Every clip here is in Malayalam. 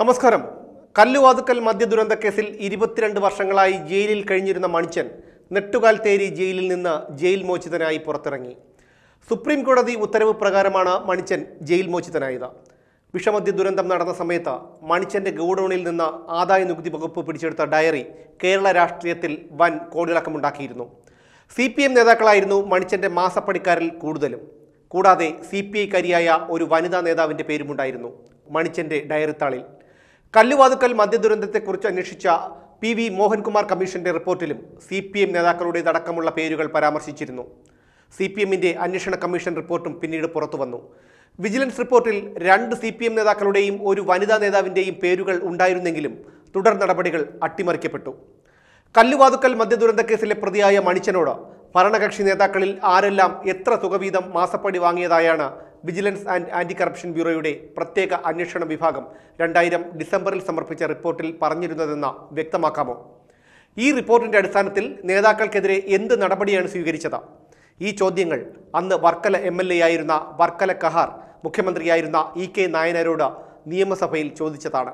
നമസ്കാരം കല്ലുവാതുക്കൽ മദ്യ ദുരന്ത കേസിൽ ഇരുപത്തിരണ്ട് വർഷങ്ങളായി ജയിലിൽ കഴിഞ്ഞിരുന്ന മണിച്ചൻ നെട്ടുകാൽ തേരി ജയിലിൽ നിന്ന് ജയിൽ മോചിതനായി പുറത്തിറങ്ങി സുപ്രീം കോടതി ഉത്തരവ് പ്രകാരമാണ് മണിച്ചൻ ജയിൽ മോചിതനായത് വിഷമദ്യ ദുരന്തം നടന്ന സമയത്ത് മണിച്ചൻ്റെ ഗൗഡൌണിൽ നിന്ന് ആദായ നികുതി വകുപ്പ് പിടിച്ചെടുത്ത ഡയറി കേരള രാഷ്ട്രീയത്തിൽ വൻ കോടിളക്കമുണ്ടാക്കിയിരുന്നു സി പി എം നേതാക്കളായിരുന്നു മണിച്ചൻ്റെ മാസപ്പണിക്കാരിൽ കൂടുതലും കൂടാതെ സി പി ഐക്കാരിയായ ഒരു വനിതാ നേതാവിൻ്റെ പേരുമുണ്ടായിരുന്നു മണിച്ചൻ്റെ ഡയറിത്താളിൽ കല്ലുവാതുക്കൽ മദ്യദുരന്തത്തെക്കുറിച്ച് അന്വേഷിച്ച പി വി മോഹൻകുമാർ കമ്മീഷന്റെ റിപ്പോർട്ടിലും സി പി എം നേതാക്കളുടേതടക്കമുള്ള പേരുകൾ പരാമർശിച്ചിരുന്നു സി പി എമ്മിൻ്റെ അന്വേഷണ കമ്മീഷൻ റിപ്പോർട്ടും പിന്നീട് പുറത്തുവന്നു വിജിലൻസ് റിപ്പോർട്ടിൽ രണ്ട് സി പി എം നേതാക്കളുടെയും ഒരു വനിതാ നേതാവിൻ്റെയും പേരുകൾ ഉണ്ടായിരുന്നെങ്കിലും തുടർ നടപടികൾ അട്ടിമറിക്കപ്പെട്ടു കല്ലുവാതുക്കൽ മദ്യദുരന്തക്കേസിലെ പ്രതിയായ മണിച്ചനോട് ഭരണകക്ഷി നേതാക്കളിൽ ആരെല്ലാം എത്ര തുക വീതം മാസപ്പടി വാങ്ങിയതായാണ് വിജിലൻസ് ആൻഡ് ആൻറ്റി കറപ്ഷൻ ബ്യൂറോയുടെ പ്രത്യേക അന്വേഷണ വിഭാഗം രണ്ടായിരം ഡിസംബറിൽ സമർപ്പിച്ച റിപ്പോർട്ടിൽ പറഞ്ഞിരുന്നതെന്ന് വ്യക്തമാക്കാമോ ഈ റിപ്പോർട്ടിൻ്റെ അടിസ്ഥാനത്തിൽ നേതാക്കൾക്കെതിരെ എന്ത് നടപടിയാണ് സ്വീകരിച്ചത് ഈ ചോദ്യങ്ങൾ അന്ന് വർക്കല എം എൽ എ ആയിരുന്ന വർക്കല കഹാർ മുഖ്യമന്ത്രിയായിരുന്ന ഇ കെ നായനാരോട് നിയമസഭയിൽ ചോദിച്ചതാണ്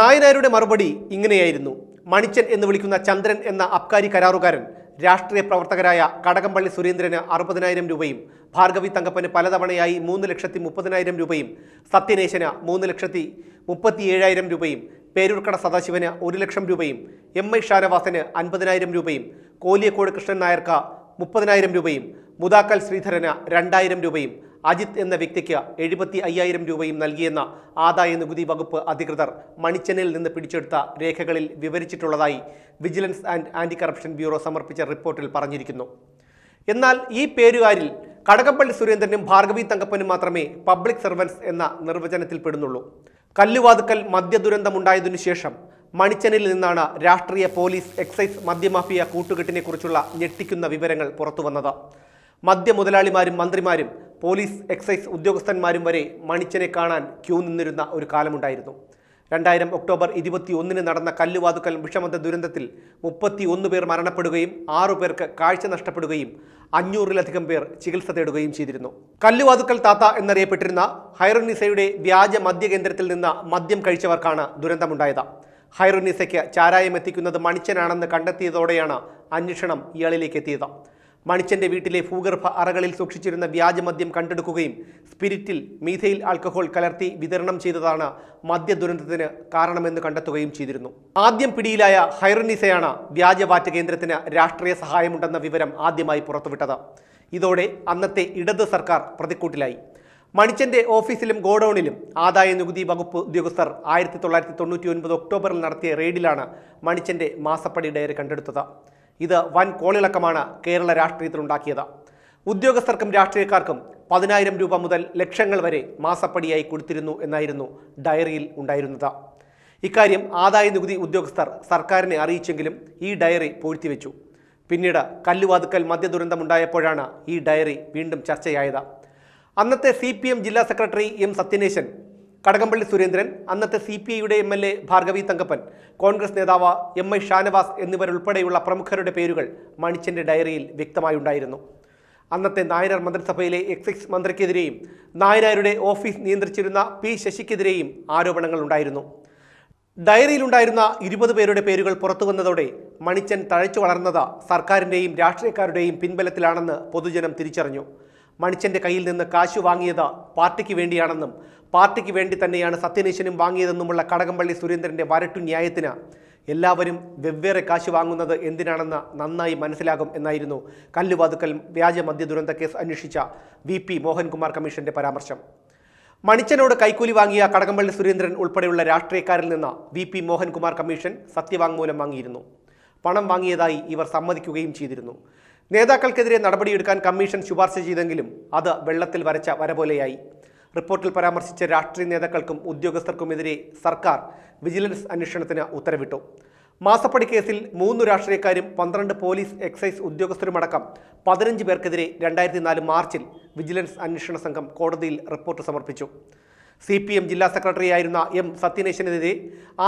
നായനാരുടെ മറുപടി ഇങ്ങനെയായിരുന്നു മണിച്ചൻ എന്ന് വിളിക്കുന്ന ചന്ദ്രൻ എന്ന അബ്കാരി കരാറുകാരൻ രാഷ്ട്രീയ പ്രവർത്തകരായ കടകംപള്ളി സുരേന്ദ്രന് അറുപതിനായിരം രൂപയും ഭാർഗവി തങ്കപ്പന് പലതവണയായി മൂന്ന് ലക്ഷത്തി മുപ്പതിനായിരം രൂപയും സത്യനേശന് മൂന്ന് ലക്ഷത്തി മുപ്പത്തി ഏഴായിരം രൂപയും പേരൂർക്കട സദാശിവന് ഒരു ലക്ഷം രൂപയും എം ഐ ഷാനവാസന് അൻപതിനായിരം രൂപയും കോലിയക്കോട് കൃഷ്ണൻ നായർക്ക് മുപ്പതിനായിരം രൂപയും മുതാക്കൽ ശ്രീധരന് രണ്ടായിരം രൂപയും അജിത് എന്ന വ്യക്തിക്ക് എഴുപത്തി അയ്യായിരം രൂപയും നൽകിയെന്ന ആദായ നികുതി വകുപ്പ് അധികൃതർ മണിച്ചനിൽ നിന്ന് പിടിച്ചെടുത്ത രേഖകളിൽ വിവരിച്ചിട്ടുള്ളതായി vigilance and anti corruption bureau സമർപ്പിച്ച റിപ്പോർട്ടിൽ പറഞ്ഞിരിക്കുന്നു എന്നാൽ ഈ പേരുകാരിൽ കടകപ്പള്ളി സുരേന്ദ്രനും ഭാർഗവി തങ്കപ്പനും മാത്രമേ പബ്ലിക് സർവൻസ് എന്ന നിർവചനത്തിൽ പെടുന്നുള്ളൂ കല്ലുവാതുക്കൽ ദുരന്തമുണ്ടായതിനു ശേഷം മണിച്ചനിൽ നിന്നാണ് രാഷ്ട്രീയ പോലീസ് എക്സൈസ് മദ്യമാഫിയ കൂട്ടുകെട്ടിനെക്കുറിച്ചുള്ള ഞെട്ടിക്കുന്ന വിവരങ്ങൾ പുറത്തുവന്നത് മദ്യ മുതലാളിമാരും മന്ത്രിമാരും പോലീസ് എക്സൈസ് ഉദ്യോഗസ്ഥന്മാരും വരെ മണിച്ചനെ കാണാൻ ക്യൂ നിന്നിരുന്ന ഒരു കാലമുണ്ടായിരുന്നു രണ്ടായിരം ഒക്ടോബർ ഇരുപത്തി ഒന്നിന് നടന്ന കല്ലുവാതുക്കൽ വിഷമത ദുരന്തത്തിൽ മുപ്പത്തി ഒന്ന് പേർ മരണപ്പെടുകയും ആറു പേർക്ക് കാഴ്ച നഷ്ടപ്പെടുകയും അഞ്ഞൂറിലധികം പേർ ചികിത്സ തേടുകയും ചെയ്തിരുന്നു കല്ലുവാതുക്കൽ താത്ത എന്നറിയപ്പെട്ടിരുന്ന ഹൈറോനിസയുടെ വ്യാജ മദ്യകേന്ദ്രത്തിൽ നിന്ന് മദ്യം കഴിച്ചവർക്കാണ് ദുരന്തമുണ്ടായത് ഹൈറോനിസയ്ക്ക് ചാരായം എത്തിക്കുന്നത് മണിച്ചനാണെന്ന് കണ്ടെത്തിയതോടെയാണ് അന്വേഷണം ഇയാളിലേക്ക് എത്തിയത് മണിച്ചൻ്റെ വീട്ടിലെ ഭൂഗർഭ അറകളിൽ സൂക്ഷിച്ചിരുന്ന വ്യാജമദ്യം കണ്ടെടുക്കുകയും സ്പിരിറ്റിൽ മീഥയിൽ ആൽക്കഹോൾ കലർത്തി വിതരണം ചെയ്തതാണ് മദ്യ ദുരന്തത്തിന് കാരണമെന്ന് കണ്ടെത്തുകയും ചെയ്തിരുന്നു ആദ്യം പിടിയിലായ ഹൈറനിസയാണ് വ്യാജവാറ്റ കേന്ദ്രത്തിന് രാഷ്ട്രീയ സഹായമുണ്ടെന്ന വിവരം ആദ്യമായി പുറത്തുവിട്ടത് ഇതോടെ അന്നത്തെ ഇടത് സർക്കാർ പ്രതിക്കൂട്ടിലായി മണിച്ചൻ്റെ ഓഫീസിലും ഗോഡൌണിലും ആദായ നികുതി വകുപ്പ് ഉദ്യോഗസ്ഥർ ആയിരത്തി തൊള്ളായിരത്തി തൊണ്ണൂറ്റി ഒൻപത് ഒക്ടോബറിൽ നടത്തിയ റെയ്ഡിലാണ് മണിച്ചൻ്റെ മാസപ്പടി ഡയറി കണ്ടെടുത്തത് ഇത് വൻ കോളിളക്കമാണ് കേരള രാഷ്ട്രീയത്തിലുണ്ടാക്കിയത് ഉദ്യോഗസ്ഥർക്കും രാഷ്ട്രീയക്കാർക്കും പതിനായിരം രൂപ മുതൽ ലക്ഷങ്ങൾ വരെ മാസപ്പടിയായി കൊടുത്തിരുന്നു എന്നായിരുന്നു ഡയറിയിൽ ഉണ്ടായിരുന്നത് ഇക്കാര്യം ആദായ നികുതി ഉദ്യോഗസ്ഥർ സർക്കാരിനെ അറിയിച്ചെങ്കിലും ഈ ഡയറി പൂഴ്ത്തിവെച്ചു പിന്നീട് കല്ലുവാതുക്കൽ മദ്യ ദുരന്തമുണ്ടായപ്പോഴാണ് ഈ ഡയറി വീണ്ടും ചർച്ചയായത് അന്നത്തെ സി ജില്ലാ സെക്രട്ടറി എം സത്യനേശൻ കടകംപള്ളി സുരേന്ദ്രൻ അന്നത്തെ സി പി ഐയുടെ M L A Bhargavi Thankappan Congress നേതാവ് എം ഐ ഷാനവാസ് എന്നിവരുൾപ്പെടെയുള്ള പ്രമുഖരുടെ പേരുകൾ മണിച്ചൻ്റെ ഡയറിയിൽ വ്യക്തമായുണ്ടായിരുന്നു അന്നത്തെ നായനാർ മന്ത്രിസഭയിലെ എക്സൈസ് മന്ത്രിക്കെതിരെയും നായനാരുടെ ഓഫീസ് നിയന്ത്രിച്ചിരുന്ന പി ശശിക്കെതിരെയും ആരോപണങ്ങൾ ഉണ്ടായിരുന്നു ഡയറിയിലുണ്ടായിരുന്ന ഇരുപത് പേരുടെ പേരുകൾ പുറത്തു വന്നതോടെ മണിച്ചൻ തഴച്ചു വളർന്നത് സർക്കാരിൻ്റെയും രാഷ്ട്രീയക്കാരുടെയും പിൻബലത്തിലാണെന്ന് പൊതുജനം തിരിച്ചറിഞ്ഞു മണിച്ചൻ്റെ കയ്യിൽ നിന്ന് കാശു വാങ്ങിയത് പാർട്ടിക്ക് വേണ്ടിയാണെന്നും പാർട്ടിക്ക് വേണ്ടി തന്നെയാണ് സത്യനേശനും വാങ്ങിയതെന്നുമുള്ള കടകംപള്ളി സുരേന്ദ്രൻ്റെ വരട്ടു ന്യായത്തിന് എല്ലാവരും വെവ്വേറെ കാശ് വാങ്ങുന്നത് എന്തിനാണെന്ന് നന്നായി മനസ്സിലാകും എന്നായിരുന്നു കല്ലുവാതുക്കൽ വ്യാജ മദ്യ ദുരന്ത കേസ് അന്വേഷിച്ച വി പി മോഹൻകുമാർ കമ്മീഷന്റെ പരാമർശം മണിച്ചനോട് കൈക്കൂലി വാങ്ങിയ കടകംപള്ളി സുരേന്ദ്രൻ ഉൾപ്പെടെയുള്ള രാഷ്ട്രീയക്കാരിൽ നിന്ന് വി പി മോഹൻകുമാർ കമ്മീഷൻ സത്യവാങ്മൂലം വാങ്ങിയിരുന്നു പണം വാങ്ങിയതായി ഇവർ സമ്മതിക്കുകയും ചെയ്തിരുന്നു നേതാക്കൾക്കെതിരെ നടപടിയെടുക്കാൻ കമ്മീഷൻ ശുപാർശ ചെയ്തെങ്കിലും അത് വെള്ളത്തിൽ വരച്ച വരപോലെയായി റിപ്പോർട്ടിൽ പരാമർശിച്ച രാഷ്ട്രീയ നേതാക്കൾക്കും ഉദ്യോഗസ്ഥർക്കുമെതിരെ സർക്കാർ വിജിലൻസ് അന്വേഷണത്തിന് ഉത്തരവിട്ടു മാസപ്പടി കേസിൽ മൂന്ന് രാഷ്ട്രീയക്കാരും പന്ത്രണ്ട് പോലീസ് എക്സൈസ് ഉദ്യോഗസ്ഥരുമടക്കം പതിനഞ്ച് പേർക്കെതിരെ രണ്ടായിരത്തി നാല് മാർച്ചിൽ വിജിലൻസ് അന്വേഷണ സംഘം കോടതിയിൽ റിപ്പോർട്ട് സമർപ്പിച്ചു സി പി എം ജില്ലാ സെക്രട്ടറിയായിരുന്ന എം സത്യനേശനെതിരെ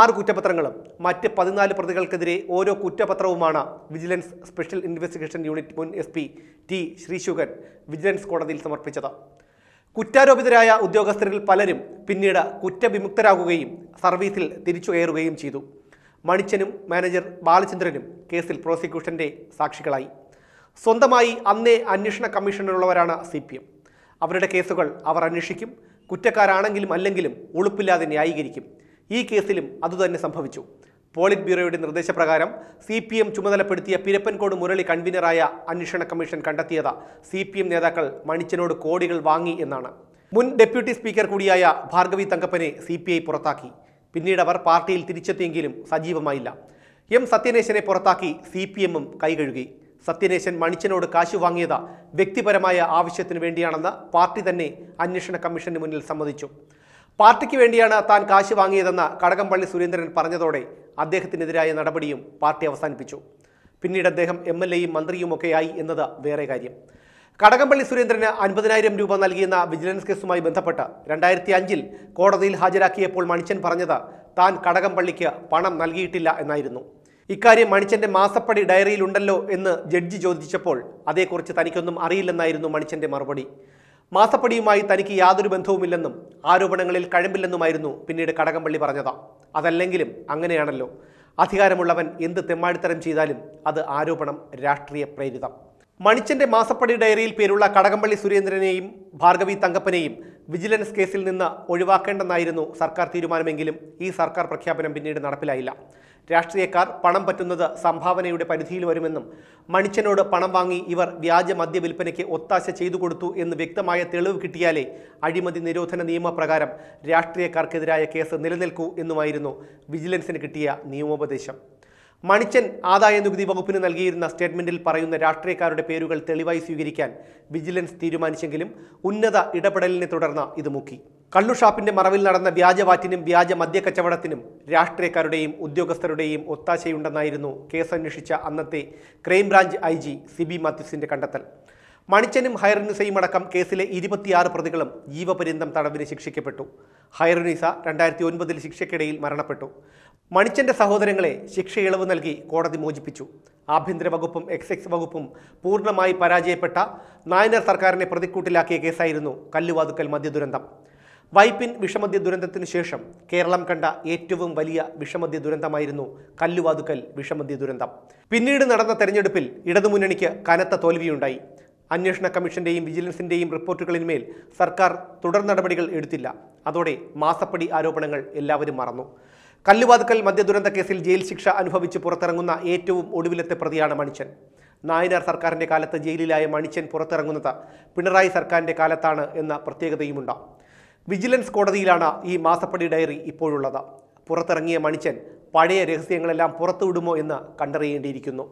ആറ് കുറ്റപത്രങ്ങളും മറ്റ് പതിനാല് പ്രതികൾക്കെതിരെ ഓരോ കുറ്റപത്രവുമാണ് വിജിലൻസ് സ്പെഷ്യൽ ഇൻവെസ്റ്റിഗേഷൻ യൂണിറ്റ് മുൻ S P T Sreesugan vigilance കോടതിയിൽ സമർപ്പിച്ചത് കുറ്റാരോപിതരായ ഉദ്യോഗസ്ഥരിൽ പലരും പിന്നീട് കുറ്റവിമുക്തരാകുകയും സർവീസിൽ തിരിച്ചു കയറുകയും ചെയ്തു മണിച്ചനും മാനേജർ ബാലചന്ദ്രനും കേസിൽ പ്രോസിക്യൂഷന്റെ സാക്ഷികളായി സ്വന്തമായി അന്നേ അന്വേഷണ കമ്മീഷനിലുള്ളവരാണ് സി പി എം അവരുടെ കേസുകൾ അവർ അന്വേഷിക്കും കുറ്റക്കാരാണെങ്കിലും അല്ലെങ്കിലും ഉളുപ്പില്ലാതെ ന്യായീകരിക്കും ഈ കേസിലും അതുതന്നെ സംഭവിച്ചു പോളിറ്റ് ബ്യൂറോയുടെ നിർദ്ദേശപ്രകാരം സി പി എം ചുമതലപ്പെടുത്തിയ പിരപ്പൻകോട് മുരളി കൺവീനറായ അന്വേഷണ കമ്മീഷൻ കണ്ടെത്തിയത് സി പി എം നേതാക്കൾ മണിച്ചനോട് കോടികൾ വാങ്ങി എന്നാണ് മുൻ ഡെപ്യൂട്ടി സ്പീക്കർ കൂടിയായ ഭാർഗവി തങ്കപ്പനെ സി പി ഐ പുറത്താക്കി പിന്നീട് അവർ പാർട്ടിയിൽ തിരിച്ചെത്തിയെങ്കിലും സജീവമായില്ല എം സത്യനേശനെ പുറത്താക്കി സി പി എമ്മും കൈകഴുകി സത്യനേശൻ മണിച്ചനോട് കാശ് വാങ്ങിയത് വ്യക്തിപരമായ ആവശ്യത്തിന് വേണ്ടിയാണെന്ന് പാർട്ടി തന്നെ അന്വേഷണ കമ്മീഷന് മുന്നിൽ സമ്മതിച്ചു പാർട്ടിക്ക് വേണ്ടിയാണ് താൻ കാശ് വാങ്ങിയതെന്ന് കടകംപള്ളി സുരേന്ദ്രൻ പറഞ്ഞതോടെ അദ്ദേഹത്തിനെതിരായ നടപടിയും പാർട്ടി അവസാനിപ്പിച്ചു പിന്നീട് അദ്ദേഹം എം എൽ എയും ഒക്കെയായി എന്നത് വേറെ കാര്യം കടകംപള്ളി സുരേന്ദ്രന് അൻപതിനായിരം രൂപ നൽകിയെന്ന വിജിലൻസ് കേസുമായി ബന്ധപ്പെട്ട് രണ്ടായിരത്തി അഞ്ചിൽ കോടതിയിൽ ഹാജരാക്കിയപ്പോൾ മണിച്ചൻ പറഞ്ഞത് താൻ കടകംപള്ളിക്ക് പണം നൽകിയിട്ടില്ല എന്നായിരുന്നു ഇക്കാര്യം മണിച്ചന്റെ മാസപ്പടി ഡയറിയിലുണ്ടല്ലോ എന്ന് ജഡ്ജി ചോദിച്ചപ്പോൾ അതേക്കുറിച്ച് തനിക്കൊന്നും അറിയില്ലെന്നായിരുന്നു മണിച്ചന്റെ മറുപടി മാസപ്പടിയുമായി തനിക്ക് യാതൊരു ബന്ധവുമില്ലെന്നും ആരോപണങ്ങളിൽ കഴമ്പില്ലെന്നുമായിരുന്നു പിന്നീട് കടകംപള്ളി പറഞ്ഞത് അതല്ലെങ്കിലും അങ്ങനെയാണല്ലോ അധികാരമുള്ളവൻ എന്ത് തെമ്മാടിത്തരം ചെയ്താലും അത് ആരോപണം രാഷ്ട്രീയ പ്രേരിതം മണിച്ചന്റെ മാസപ്പടി ഡയറിയിൽ പേരുള്ള കടകംപള്ളി സുരേന്ദ്രനെയും ഭാർഗവി തങ്കപ്പനെയും വിജിലൻസ് കേസിൽ നിന്ന് ഒഴിവാക്കേണ്ടെന്നായിരുന്നു സർക്കാർ തീരുമാനമെങ്കിലും ഈ സർക്കാർ പ്രഖ്യാപനം പിന്നീട് നടപ്പിലായില്ല രാഷ്ട്രീയക്കാർ പണം പറ്റുന്നത് സംഭാവനയുടെ പരിധിയിൽ വരുമെന്നും മണിച്ചനോട് പണം വാങ്ങി ഇവർ വ്യാജ മദ്യ വിൽപ്പനയ്ക്ക് ഒത്താശ ചെയ്തു കൊടുത്തു എന്ന് വ്യക്തമായ തെളിവ് കിട്ടിയാലേ അഴിമതി നിരോധന നിയമപ്രകാരം രാഷ്ട്രീയക്കാർക്കെതിരായ കേസ് നിലനിൽക്കൂ എന്നുമായിരുന്നു വിജിലൻസിന് കിട്ടിയ നിയമോപദേശം മണിച്ചൻ ആദായ നികുതി വകുപ്പിന് നൽകിയിരുന്ന സ്റ്റേറ്റ്മെന്റിൽ പറയുന്ന രാഷ്ട്രീയക്കാരുടെ പേരുകൾ തെളിവായി സ്വീകരിക്കാൻ വിജിലൻസ് തീരുമാനിച്ചെങ്കിലും ഉന്നത ഇടപെടലിനെ തുടർന്ന് ഇത് മുക്കി കള്ളുഷാപ്പിന്റെ മറവിൽ നടന്ന വ്യാജവാറ്റിനും വ്യാജ മദ്യക്കച്ചവടത്തിനും രാഷ്ട്രീയക്കാരുടെയും ഉദ്യോഗസ്ഥരുടെയും ഒത്താശയുണ്ടെന്നായിരുന്നു കേസ് അന്വേഷിച്ച അന്നത്തെ ക്രൈംബ്രാഞ്ച് ഐ ജി സിബി മാത്യുസിന്റെ കണ്ടെത്തൽ മണിച്ചനും ഹൈറനിസയും അടക്കം കേസിലെ ഇരുപത്തിയാറ് പ്രതികളും ജീവപര്യന്തം തടവിന് ശിക്ഷിക്കപ്പെട്ടു ഹൈറനിസ രണ്ടായിരത്തി ഒൻപതിൽ ശിക്ഷയ്ക്കിടയിൽ മരണപ്പെട്ടു മണിച്ചൻ്റെ സഹോദരങ്ങളെ ശിക്ഷ ഇളവ് നൽകി കോടതി മോചിപ്പിച്ചു ആഭ്യന്തര വകുപ്പും എക്സൈസ് വകുപ്പും പൂർണ്ണമായി പരാജയപ്പെട്ട നായനർ സർക്കാരിനെ പ്രതിക്കൂട്ടിലാക്കിയ കേസായിരുന്നു കല്ലുവാതുക്കൽ മദ്യദുരന്തം വൈപ്പിൻ വിഷമദ്യ ദുരന്തത്തിനു ശേഷം കേരളം കണ്ട ഏറ്റവും വലിയ വിഷമദ്യ ദുരന്തമായിരുന്നു കല്ലുവാതുക്കൽ വിഷമദ്യ ദുരന്തം പിന്നീട് നടന്ന തെരഞ്ഞെടുപ്പിൽ ഇടതുമുന്നണിക്ക് കനത്ത തോൽവിയുണ്ടായി അന്വേഷണ കമ്മീഷന്റെയും വിജിലൻസിന്റെയും റിപ്പോർട്ടുകളിന്മേൽ സർക്കാർ തുടർ നടപടികൾ എടുത്തില്ല അതോടെ മാസപ്പടി ആരോപണങ്ങൾ എല്ലാവരും മറന്നു കല്ലുവാതുക്കൽ മദ്യദുരന്ത കേസിൽ ജയിൽ ശിക്ഷ അനുഭവിച്ച് പുറത്തിറങ്ങുന്ന ഏറ്റവും ഒടുവിലത്തെ പ്രതിയാണ് മണിച്ചൻ നായനാർ സർക്കാരിൻ്റെ കാലത്ത് ജയിലിലായ മണിച്ചൻ പുറത്തിറങ്ങുന്നത് പിണറായി സർക്കാരിൻ്റെ കാലത്താണ് എന്ന പ്രത്യേകതയുമുണ്ട് വിജിലൻസ് കോടതിയിലാണ് ഈ മാസപ്പടി ഡയറി ഇപ്പോഴുള്ളത് പുറത്തിറങ്ങിയ മണിച്ചൻ പഴയ രഹസ്യങ്ങളെല്ലാം പുറത്തുവിടുമോ എന്ന് കണ്ടറിയേണ്ടിയിരിക്കുന്നു